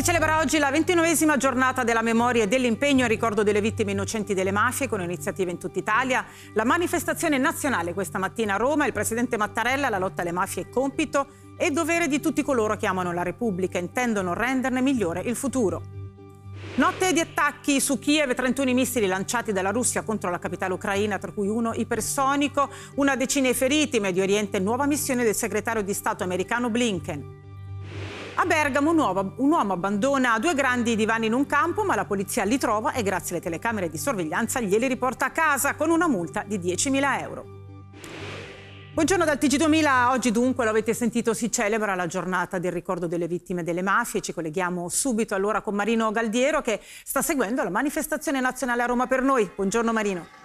Si celebra oggi la ventinovesima giornata della memoria e dell'impegno in ricordo delle vittime innocenti delle mafie con iniziative in tutta Italia. La manifestazione nazionale questa mattina a Roma, il presidente Mattarella, la lotta alle mafie è compito e dovere di tutti coloro che amano la Repubblica e intendono renderne migliore il futuro. Notte di attacchi su Kiev, 31 missili lanciati dalla Russia contro la capitale ucraina, tra cui uno ipersonico, una decina di feriti, Medio Oriente, nuova missione del segretario di Stato americano Blinken. A Bergamo un uomo, un uomo, abbandona due grandi divani in un campo, ma la polizia li trova e grazie alle telecamere di sorveglianza glieli riporta a casa con una multa di 10.000 euro. Buongiorno dal TG2000, oggi dunque, lo avete sentito, si celebra la giornata del ricordo delle vittime delle mafie. Ci colleghiamo subito allora con Marino Galdiero che sta seguendo la manifestazione nazionale a Roma per noi. Buongiorno Marino.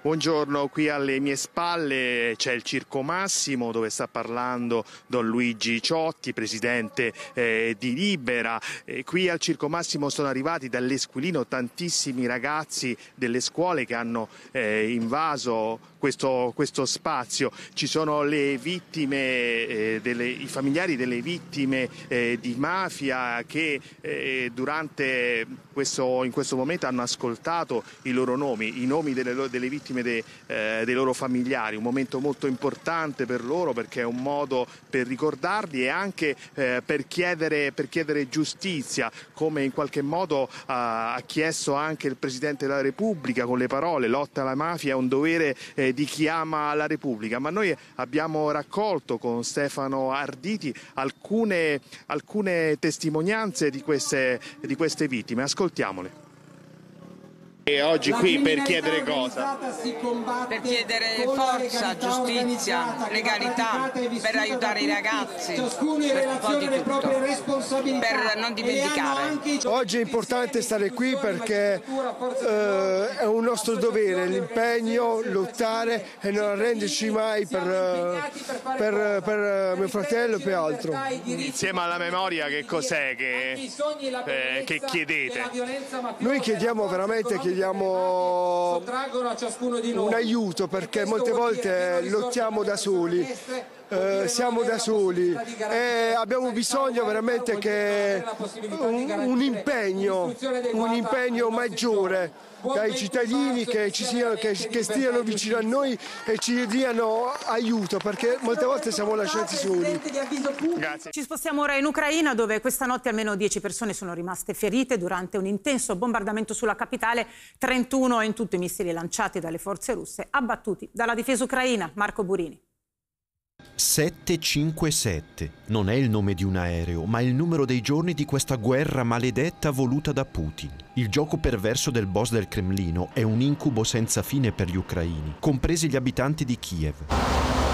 Buongiorno, qui alle mie spalle c'è il Circo Massimo dove sta parlando Don Luigi Ciotti, presidente eh, di Libera. E qui al Circo Massimo sono arrivati dall'Esquilino tantissimi ragazzi delle scuole che hanno eh, invaso questo, questo spazio. Ci sono le vittime, eh, delle, i familiari delle vittime eh, di mafia che eh, durante questo, in questo momento hanno ascoltato i loro nomi, i nomi delle, delle vittime de, eh, dei loro familiari. Un momento molto importante per loro perché è un modo per ricordarli e anche eh, per chiedere, per, chiedere, giustizia, come in qualche modo ha chiesto anche il Presidente della Repubblica con le parole lotta alla mafia è un dovere eh, eh, di chi ama la Repubblica, ma noi abbiamo raccolto con Stefano Arditi alcune, alcune testimonianze di queste, di queste vittime. Ascoltiamole. E oggi qui per chiedere cosa? Per chiedere forza, giustizia, legalità, per aiutare i ragazzi, per, per non dimenticare. Oggi è importante stare qui perché eh, è un nostro dovere, l'impegno, lottare e non arrenderci mai per, per, eh, eh, eh, per mio fratello e per altro. Insieme alla memoria che cos'è che, eh, che chiedete? Noi chiediamo veramente... Chiediamo chiediamo un aiuto perché molte volte lottiamo da soli. Eh, siamo da soli e eh, abbiamo bisogno veramente che un, un impegno, un impegno maggiore dai cittadini che, sia, che, che, stiano vicino a noi e ci diano aiuto perché molte volte siamo lasciati soli. Grazie. Ci spostiamo ora in Ucraina dove questa notte almeno 10 persone sono rimaste ferite durante un intenso bombardamento sulla capitale, 31 in tutto i missili lanciati dalle forze russe abbattuti dalla difesa ucraina. Marco Burini. 757 non è il nome di un aereo, ma il numero dei giorni di questa guerra maledetta voluta da Putin. Il gioco perverso del boss del Cremlino è un incubo senza fine per gli ucraini, compresi gli abitanti di Kiev.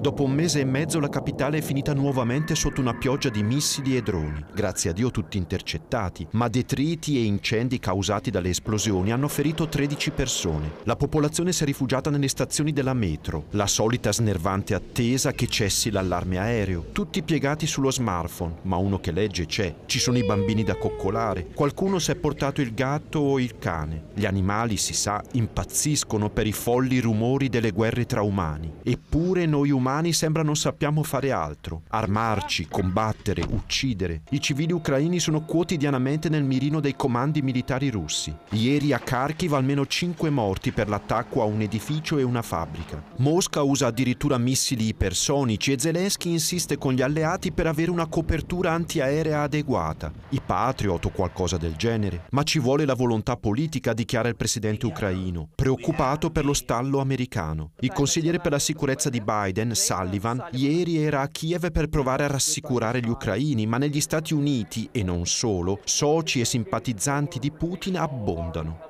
Dopo un mese e mezzo la capitale è finita nuovamente sotto una pioggia di missili e droni, grazie a Dio tutti intercettati, ma detriti e incendi causati dalle esplosioni hanno ferito 13 persone. La popolazione si è rifugiata nelle stazioni della metro, la solita snervante attesa che cessi l'allarme aereo, tutti piegati sullo smartphone, ma uno che legge c'è, ci sono i bambini da coccolare, qualcuno si è portato il gatto o il cane, gli animali si sa impazziscono per i folli rumori delle guerre tra umani, eppure noi umani umani sembra non sappiamo fare altro. Armarci, combattere, uccidere. I civili ucraini sono quotidianamente nel mirino dei comandi militari russi. Ieri a Kharkiv almeno 5 morti per l'attacco a un edificio e una fabbrica. Mosca usa addirittura missili ipersonici e Zelensky insiste con gli alleati per avere una copertura antiaerea adeguata. I Patriot o qualcosa del genere. Ma ci vuole la volontà politica, dichiara il presidente ucraino, preoccupato per lo stallo americano. Il consigliere per la sicurezza di Biden, Sullivan ieri era a Kiev per provare a rassicurare gli ucraini, ma negli Stati Uniti, e non solo, soci e simpatizzanti di Putin abbondano.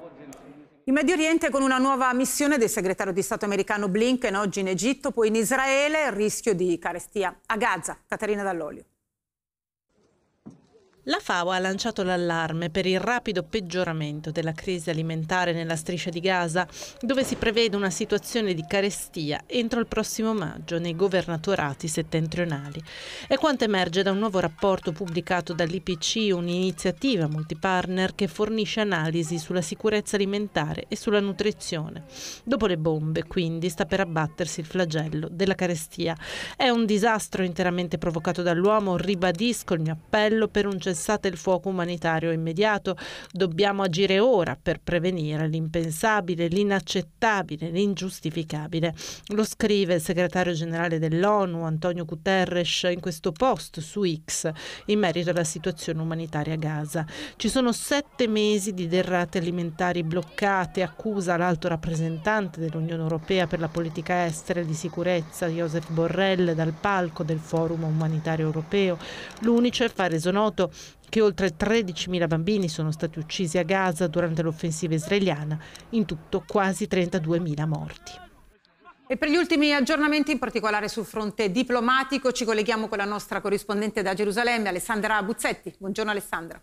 In Medio Oriente con una nuova missione del segretario di Stato americano Blinken, oggi in Egitto, poi in Israele, il rischio di carestia. A Gaza, Caterina Dall'Olio. La FAO ha lanciato l'allarme per il rapido peggioramento della crisi alimentare nella striscia di Gaza, dove si prevede una situazione di carestia entro il prossimo maggio nei governatorati settentrionali. È quanto emerge da un nuovo rapporto pubblicato dall'IPC, un'iniziativa multipartner che fornisce analisi sulla sicurezza alimentare e sulla nutrizione. Dopo le bombe, quindi, sta per abbattersi il flagello della carestia. È un disastro interamente provocato dall'uomo, ribadisco il mio appello per un gestione cessate il fuoco umanitario immediato, dobbiamo agire ora per prevenire l'impensabile, l'inaccettabile, l'ingiustificabile. Lo scrive il segretario generale dell'ONU Antonio Guterres in questo post su X in merito alla situazione umanitaria a Gaza. Ci sono sette mesi di derrate alimentari bloccate, accusa l'alto rappresentante dell'Unione Europea per la politica estera e di sicurezza Joseph Borrell dal palco del Forum Umanitario Europeo. L'UNICEF ha reso noto che oltre 13.000 bambini sono stati uccisi a Gaza durante l'offensiva israeliana, in tutto quasi 32.000 morti. E per gli ultimi aggiornamenti, in particolare sul fronte diplomatico, ci colleghiamo con la nostra corrispondente da Gerusalemme, Alessandra Buzzetti. Buongiorno Alessandra.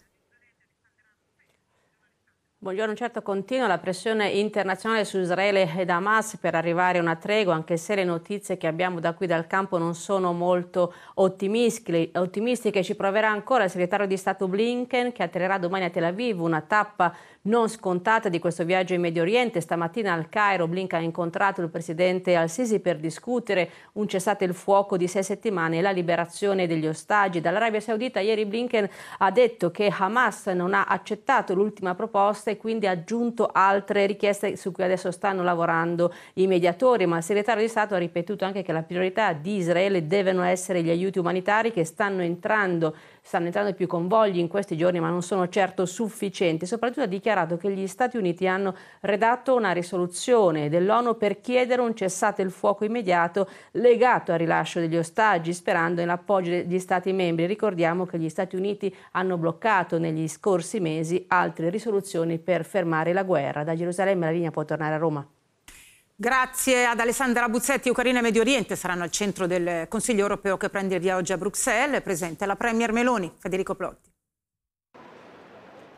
Buongiorno, certo continua la pressione internazionale su Israele ed Hamas per arrivare a una tregua, anche se le notizie che abbiamo da qui dal campo non sono molto ottimistiche. Ci proverà ancora il segretario di Stato Blinken che atterrerà domani a Tel Aviv, una tappa non scontata di questo viaggio in Medio Oriente. Stamattina al Cairo Blinken ha incontrato il presidente Al-Sisi per discutere un cessate il fuoco di sei settimane e la liberazione degli ostaggi. Dall'Arabia Saudita ieri Blinken ha detto che Hamas non ha accettato l'ultima proposta e quindi ha aggiunto altre richieste su cui adesso stanno lavorando i mediatori, ma il segretario di Stato ha ripetuto anche che la priorità di Israele devono essere gli aiuti umanitari che stanno entrando Stanno entrando più convogli in questi giorni, ma non sono certo sufficienti. Soprattutto ha dichiarato che gli Stati Uniti hanno redatto una risoluzione dell'ONU per chiedere un cessate il fuoco immediato legato al rilascio degli ostaggi, sperando nell'appoggio degli Stati membri. Ricordiamo che gli Stati Uniti hanno bloccato negli scorsi mesi altre risoluzioni per fermare la guerra. Da Gerusalemme la linea può tornare a Roma. Grazie ad Alessandra Buzzetti, Ucraina e Medio Oriente saranno al centro del Consiglio europeo che prende via oggi a Bruxelles, presente la Premier Meloni, Federico Plotti.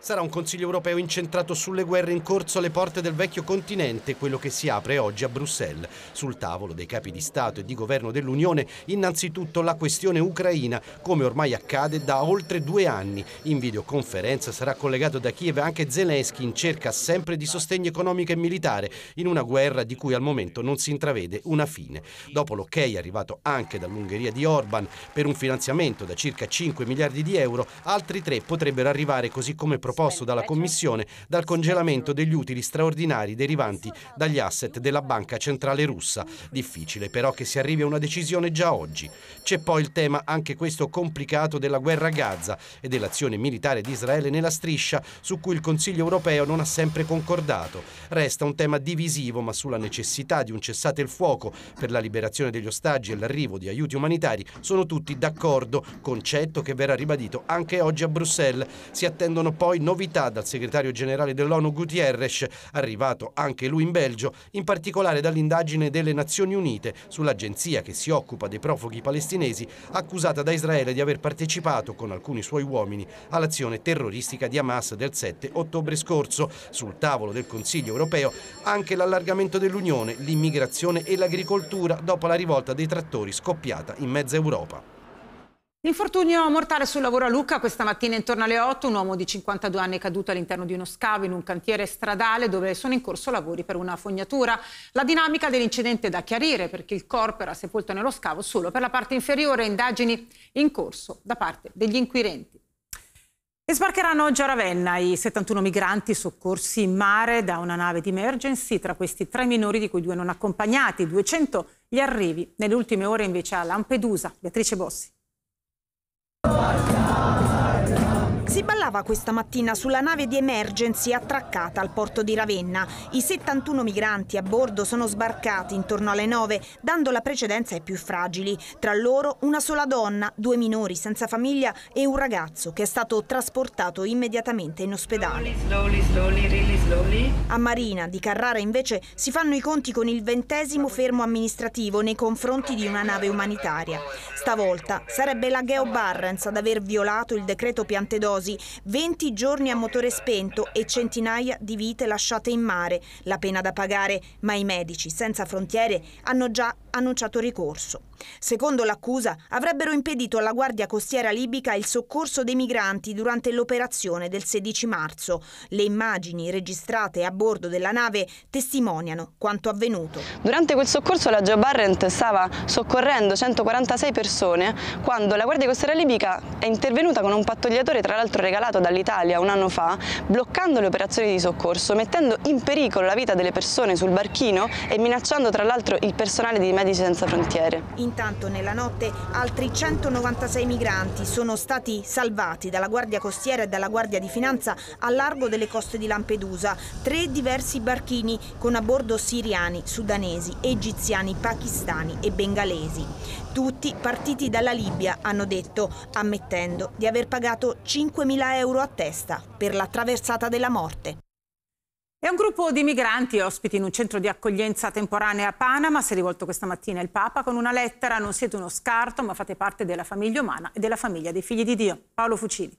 Sarà un Consiglio europeo incentrato sulle guerre in corso alle porte del vecchio continente, quello che si apre oggi a Bruxelles. Sul tavolo dei capi di Stato e di governo dell'Unione innanzitutto la questione ucraina, come ormai accade da oltre due anni. In videoconferenza sarà collegato da Kiev anche Zelensky in cerca sempre di sostegno economico e militare in una guerra di cui al momento non si intravede una fine. Dopo l'ok arrivato anche dall'Ungheria di Orban per un finanziamento da circa 5 miliardi di euro, altri tre potrebbero arrivare così come proposto proposto dalla Commissione dal congelamento degli utili straordinari derivanti dagli asset della Banca Centrale Russa. Difficile però che si arrivi a una decisione già oggi. C'è poi il tema, anche questo complicato, della guerra a Gaza e dell'azione militare di Israele nella striscia su cui il Consiglio europeo non ha sempre concordato. Resta un tema divisivo ma sulla necessità di un cessate il fuoco per la liberazione degli ostaggi e l'arrivo di aiuti umanitari sono tutti d'accordo, concetto che verrà ribadito anche oggi a Bruxelles. Si attendono poi Novità dal segretario generale dell'ONU Gutierrez, arrivato anche lui in Belgio, in particolare dall'indagine delle Nazioni Unite sull'agenzia che si occupa dei profughi palestinesi, accusata da Israele di aver partecipato con alcuni suoi uomini all'azione terroristica di Hamas del 7 ottobre scorso. Sul tavolo del Consiglio europeo anche l'allargamento dell'Unione, l'immigrazione e l'agricoltura dopo la rivolta dei trattori scoppiata in mezza Europa. Infortunio mortale sul lavoro a Lucca. Questa mattina intorno alle 8 un uomo di 52 anni è caduto all'interno di uno scavo in un cantiere stradale dove sono in corso lavori per una fognatura. La dinamica dell'incidente è da chiarire perché il corpo era sepolto nello scavo solo per la parte inferiore. Indagini in corso da parte degli inquirenti. E sbarcheranno oggi a Ravenna i 71 migranti soccorsi in mare da una nave di emergency, tra questi tre minori di cui due non accompagnati, 200 gli arrivi. Nelle ultime ore invece a Lampedusa. Beatrice Bossi. Forza! Si ballava questa mattina sulla nave di Emergency attraccata al porto di Ravenna. I 71 migranti a bordo sono sbarcati intorno alle 9, dando la precedenza ai più fragili. Tra loro una sola donna, due minori senza famiglia e un ragazzo che è stato trasportato immediatamente in ospedale. Slowly, slowly, really slowly. A Marina di Carrara invece si fanno i conti con il ventesimo fermo amministrativo nei confronti di una nave umanitaria. Stavolta sarebbe la Geo Barrens ad aver violato il decreto piante dosi casi, 20 giorni a motore spento e centinaia di vite lasciate in mare, la pena da pagare, ma i medici senza frontiere hanno già annunciato ricorso. Secondo l'accusa, avrebbero impedito alla Guardia Costiera libica il soccorso dei migranti durante l'operazione del 16 marzo. Le immagini registrate a bordo della nave testimoniano quanto avvenuto. Durante quel soccorso la Joe Barrent stava soccorrendo 146 persone quando la Guardia Costiera libica è intervenuta con un pattugliatore tra l'altro regalato dall'Italia un anno fa, bloccando le operazioni di soccorso, mettendo in pericolo la vita delle persone sul barchino e minacciando tra l'altro il personale di Media Medici Senza Frontiere. Intanto nella notte altri 196 migranti sono stati salvati dalla Guardia Costiera e dalla Guardia di Finanza a largo delle coste di Lampedusa. Tre diversi barchini con a bordo siriani, sudanesi, egiziani, pakistani e bengalesi. Tutti partiti dalla Libia, hanno detto, ammettendo di aver pagato 5.000 euro a testa per la traversata della morte. E un gruppo di migranti ospiti in un centro di accoglienza temporanea a Panama si è rivolto questa mattina al Papa con una lettera Non siete uno scarto, ma fate parte della famiglia umana e della famiglia dei figli di Dio. Paolo Fucini.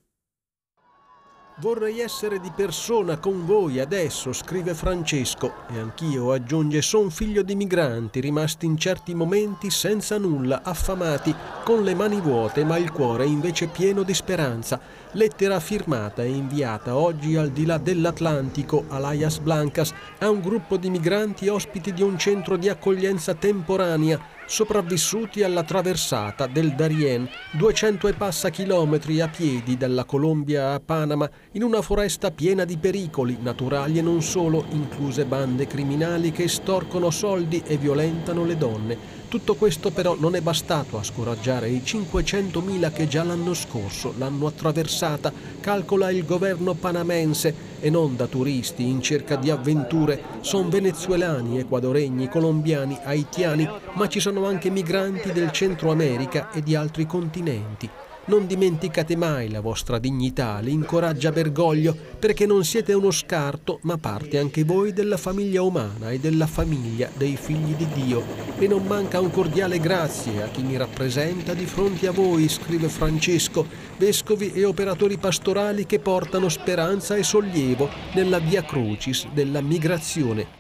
Vorrei essere di persona con voi adesso, scrive Francesco, e anch'io aggiunge son figlio di migranti rimasti in certi momenti senza nulla, affamati, con le mani vuote ma il cuore invece pieno di speranza. Lettera firmata e inviata oggi al di là dell'Atlantico a Laias Blancas a un gruppo di migranti ospiti di un centro di accoglienza temporanea sopravvissuti alla traversata del Darien, 200 e passa chilometri a piedi dalla Colombia a Panama, in una foresta piena di pericoli naturali e non solo, incluse bande criminali che storcono soldi e violentano le donne. Tutto questo però non è bastato a scoraggiare i 500.000 che già l'anno scorso l'hanno attraversata, calcola il governo panamense, e non da turisti in cerca di avventure, sono venezuelani, equadoregni, colombiani, haitiani, ma ci sono anche migranti del Centro America e di altri continenti. Non dimenticate mai la vostra dignità, l'incoraggia Bergoglio, perché non siete uno scarto, ma parte anche voi della famiglia umana e della famiglia dei figli di Dio. E non manca un cordiale grazie a chi mi rappresenta di fronte a voi, scrive Francesco, vescovi e operatori pastorali che portano speranza e sollievo nella via crucis della migrazione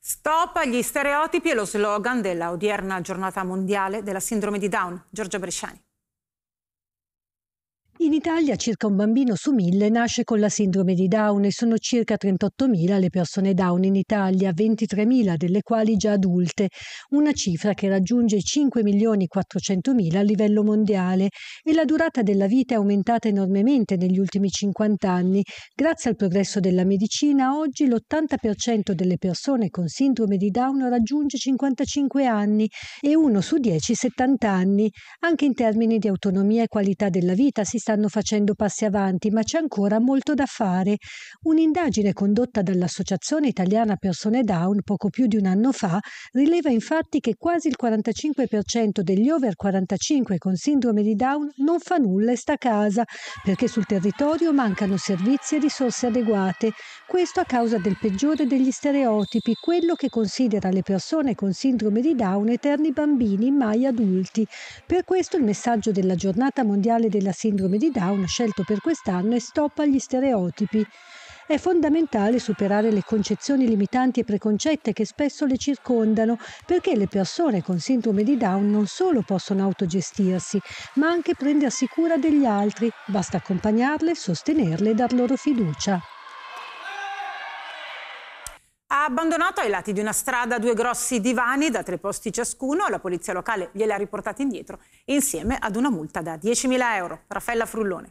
Stop agli stereotipi e lo slogan dell'odierna giornata mondiale della sindrome di Down. Giorgia Bresciani. In Italia circa un bambino su mille nasce con la sindrome di Down e sono circa 38.000 le persone Down in Italia, 23.000 delle quali già adulte, una cifra che raggiunge i 5.400.000 a livello mondiale e la durata della vita è aumentata enormemente negli ultimi 50 anni. Grazie al progresso della medicina, oggi l'80% delle persone con sindrome di Down raggiunge 55 anni e uno su 10 70 anni. Anche in termini di autonomia e qualità della vita si sta stanno facendo passi avanti, ma c'è ancora molto da fare. Un'indagine condotta dall'Associazione Italiana Persone Down poco più di un anno fa rileva infatti che quasi il 45% degli over 45 con sindrome di Down non fa nulla e sta a casa, perché sul territorio mancano servizi e risorse adeguate. Questo a causa del peggiore degli stereotipi, quello che considera le persone con sindrome di Down eterni bambini, mai adulti. Per questo il messaggio della giornata mondiale della sindrome sindrome di Down scelto per quest'anno è Stop agli stereotipi. È fondamentale superare le concezioni limitanti e preconcette che spesso le circondano, perché le persone con sindrome di Down non solo possono autogestirsi, ma anche prendersi cura degli altri, basta accompagnarle, sostenerle e dar loro fiducia. Ha abbandonato ai lati di una strada due grossi divani da tre posti ciascuno. La polizia locale glieli ha riportati indietro insieme ad una multa da 10.000 euro. Raffaella Frullone.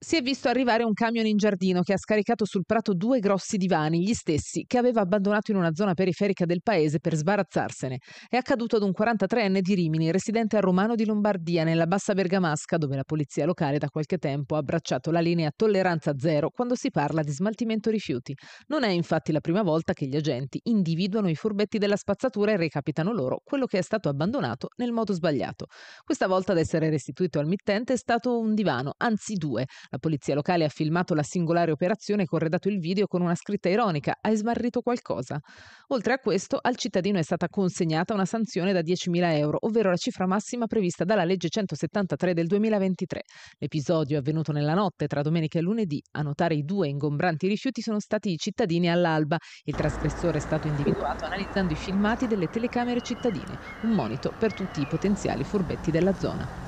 Si è visto arrivare un camion in giardino che ha scaricato sul prato due grossi divani, gli stessi che aveva abbandonato in una zona periferica del paese per sbarazzarsene. È accaduto ad un 43enne di Rimini, residente a Romano di Lombardia, nella bassa Bergamasca, dove la polizia locale da qualche tempo ha abbracciato la linea tolleranza zero quando si parla di smaltimento rifiuti. Non è infatti la prima volta che gli agenti individuano i furbetti della spazzatura e recapitano loro quello che è stato abbandonato nel modo sbagliato. Questa volta ad essere restituito al mittente è stato un divano, anzi due la polizia locale ha filmato la singolare operazione e corredato il video con una scritta ironica: Hai smarrito qualcosa? Oltre a questo, al cittadino è stata consegnata una sanzione da 10.000 euro, ovvero la cifra massima prevista dalla legge 173 del 2023. L'episodio è avvenuto nella notte tra domenica e lunedì. A notare i due ingombranti rifiuti sono stati i cittadini all'alba. Il trasgressore è stato individuato analizzando i filmati delle telecamere cittadine, un monito per tutti i potenziali furbetti della zona.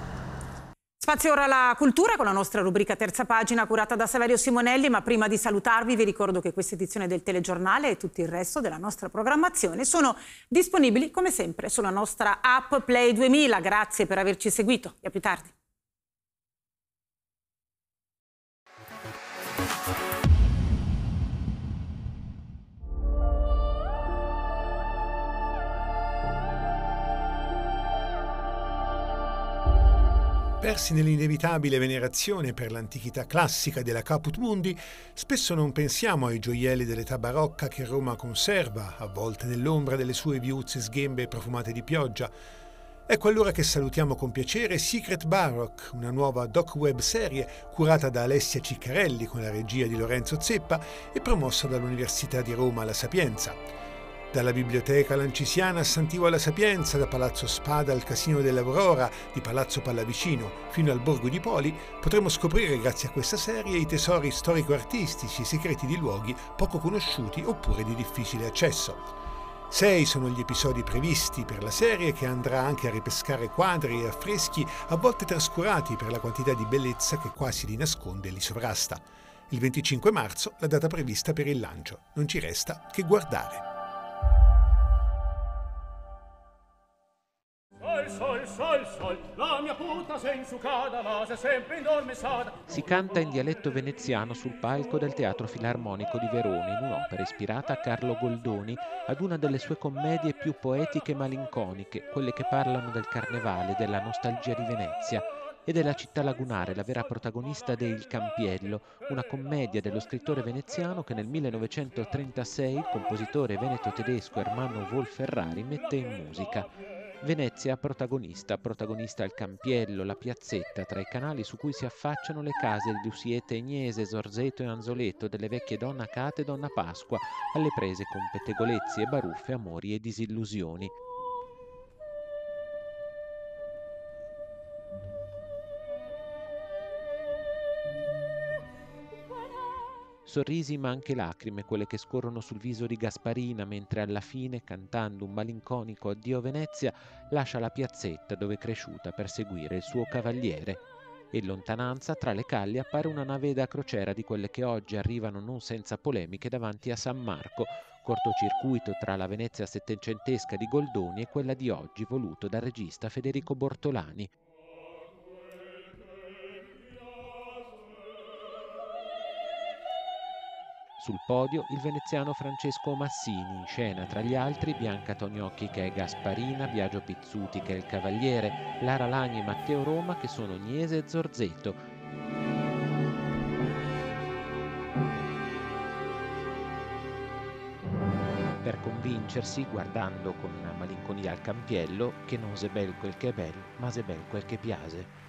Spazio ora alla cultura con la nostra rubrica terza pagina curata da Saverio Simonelli, ma prima di salutarvi vi ricordo che questa edizione del telegiornale e tutto il resto della nostra programmazione sono disponibili come sempre sulla nostra app Play 2000. Grazie per averci seguito e a più tardi. Persi nell'inevitabile venerazione per l'antichità classica della Caput Mundi, spesso non pensiamo ai gioielli dell'età barocca che Roma conserva, avvolte nell'ombra delle sue viuzze sghembe e profumate di pioggia. Ecco allora che salutiamo con piacere Secret Baroque, una nuova doc web serie curata da Alessia Ciccarelli con la regia di Lorenzo Zeppa e promossa dall'Università di Roma alla Sapienza dalla biblioteca lancisiana a Santivo alla Sapienza, da Palazzo Spada al Casino dell'Aurora, di Palazzo Pallavicino fino al Borgo di Poli, potremo scoprire grazie a questa serie i tesori storico-artistici segreti di luoghi poco conosciuti oppure di difficile accesso. Sei sono gli episodi previsti per la serie che andrà anche a ripescare quadri e affreschi a volte trascurati per la quantità di bellezza che quasi li nasconde e li sovrasta. Il 25 marzo la data prevista per il lancio. Non ci resta che guardare. sol, sol, la mia puta se insucada, ma se sempre indormissata. Si canta in dialetto veneziano sul palco del Teatro Filarmonico di Verona in un'opera ispirata a Carlo Goldoni ad una delle sue commedie più poetiche e malinconiche, quelle che parlano del carnevale, della nostalgia di Venezia ed è la città lagunare, la vera protagonista de Il Campiello, una commedia dello scrittore veneziano che nel 1936 il compositore veneto-tedesco Ermanno Wolferrari mette in musica. Venezia protagonista, protagonista il Campiello, la piazzetta tra i canali su cui si affacciano le case di Lusiete Agnese, Sorzeto e Anzoletto, delle vecchie Donna Cate e Donna Pasqua, alle prese con pettegolezzi e baruffe, amori e disillusioni. sorrisi ma anche lacrime quelle che scorrono sul viso di Gasparina mentre alla fine, cantando un malinconico addio Venezia, lascia la piazzetta dove è cresciuta per seguire il suo cavaliere. in lontananza, tra le calli, appare una nave da crociera di quelle che oggi arrivano non senza polemiche davanti a San Marco, cortocircuito tra la Venezia settecentesca di Goldoni e quella di oggi voluto dal regista Federico Bortolani. Sul podio il veneziano Francesco Massini, in scena tra gli altri Bianca Tognocchi che è Gasparina, Biagio Pizzuti che è il Cavaliere, Lara Lagni e Matteo Roma che sono Agnese e Zorzetto. Per convincersi, guardando con una malinconia al campiello, che non se bel quel che è bel, ma se bel quel che piace.